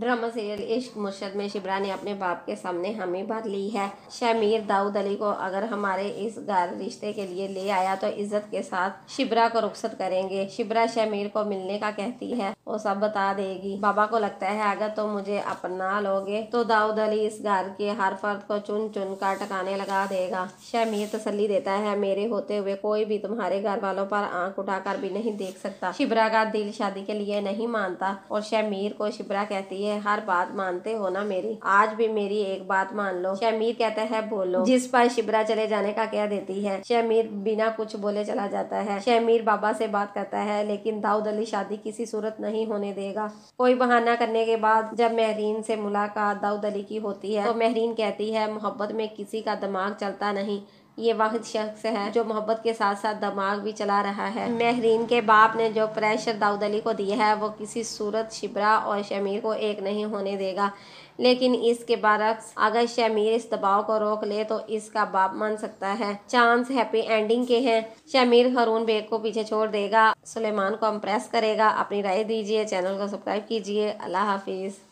drama serial इश्क मुर्शद में शिबरा ने अपने बाप के सामने हमी भर ली है शमीर दाऊद अली को अगर हमारे इस घर रिश्ते के लिए ले आया तो इज्जत के साथ शिबरा को रुख्सत करेंगे शिबरा शमीर को मिलने का कहती है वो सब बता देगी बाबा को लगता है अगर तुम तो मुझे अपना लोगे तो दाऊद अली इस घर के हर फर्द को चुन चुन कर टकाने लगा देगा शमीर तसली देता है मेरे होते हुए कोई भी तुम्हारे घर वालों पर आंख उठाकर भी नहीं देख सकता शिबरा का दिल शादी के लिए नहीं मानता और शमीर को शिबरा कहती है है हर बात मानते हो ना मेरी आज भी मेरी एक बात मान लो शमीर कहता है बोलो जिस पर शिबरा चले जाने का कह देती है शमीर बिना कुछ बोले चला जाता है शमीर बाबा से बात करता है लेकिन दाऊद अली शादी किसी सूरत नहीं होने देगा कोई बहाना करने के बाद जब महरीन से मुलाकात दाऊद अली की होती है तो महरीन कहती है मोहब्बत में किसी का दिमाग चलता नहीं ये वाहिद शख्स है जो मोहब्बत के साथ साथ दिमाग भी चला रहा है महरीन के बाप ने जो प्रेशर दाऊद अली को दिया है वो किसी सूरत शिबरा और शमीर को एक नहीं होने देगा लेकिन इसके बरक्स अगर शमीर इस दबाव को रोक ले तो इसका बाप मान सकता है चांस हैप्पी एंडिंग के हैं शमीर हरून बेग को पीछे छोड़ देगा सुलेमान को अम्प्रेस करेगा अपनी राय दीजिए चैनल को सब्सक्राइब कीजिए अल्लाह हाफिज़